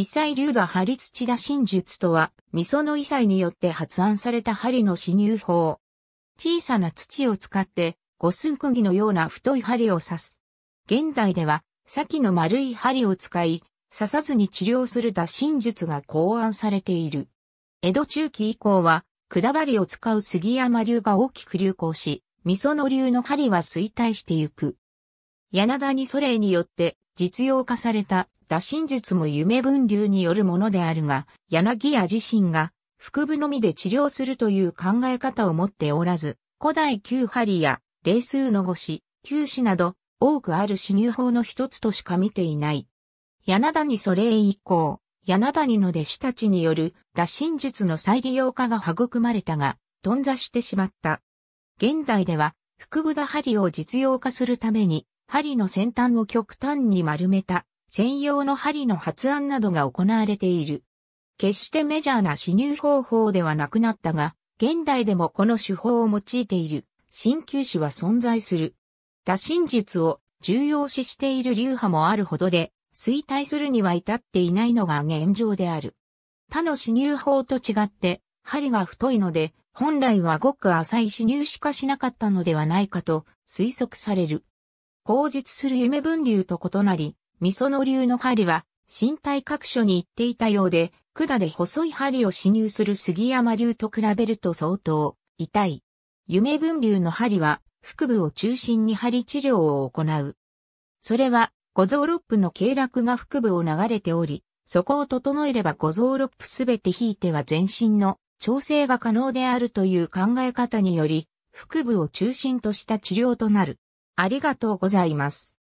異彩流張針土打真術とは、味噌の異彩によって発案された針の刺入法。小さな土を使って、五寸釘のような太い針を刺す。現代では、先の丸い針を使い、刺さずに治療する打診術が考案されている。江戸中期以降は、くだりを使う杉山流が大きく流行し、味噌の流の針は衰退してゆく。柳田にそれによって実用化された打診術も夢分流によるものであるが、柳家自身が腹部のみで治療するという考え方を持っておらず、古代旧針や霊数の語詞、旧詞など多くある死入法の一つとしか見ていない。柳谷祖霊以降、柳谷の弟子たちによる打診術の再利用化が育まれたが、頓挫してしまった。現代では、腹部打針を実用化するために、針の先端を極端に丸めた専用の針の発案などが行われている。決してメジャーな刺入方法ではなくなったが、現代でもこの手法を用いている鍼灸師は存在する。打診術を重要視している流派もあるほどで、衰退するには至っていないのが現状である。他の刺入法と違って、針が太いので、本来はごく浅い刺入しかしなかったのではないかと推測される。口述する夢分流と異なり、味噌の流の針は、身体各所に行っていたようで、管で細い針を刺入する杉山流と比べると相当、痛い。夢分流の針は、腹部を中心に針治療を行う。それは、五臓六腑の経絡が腹部を流れており、そこを整えれば五臓六腑すべて引いては全身の調整が可能であるという考え方により、腹部を中心とした治療となる。ありがとうございます。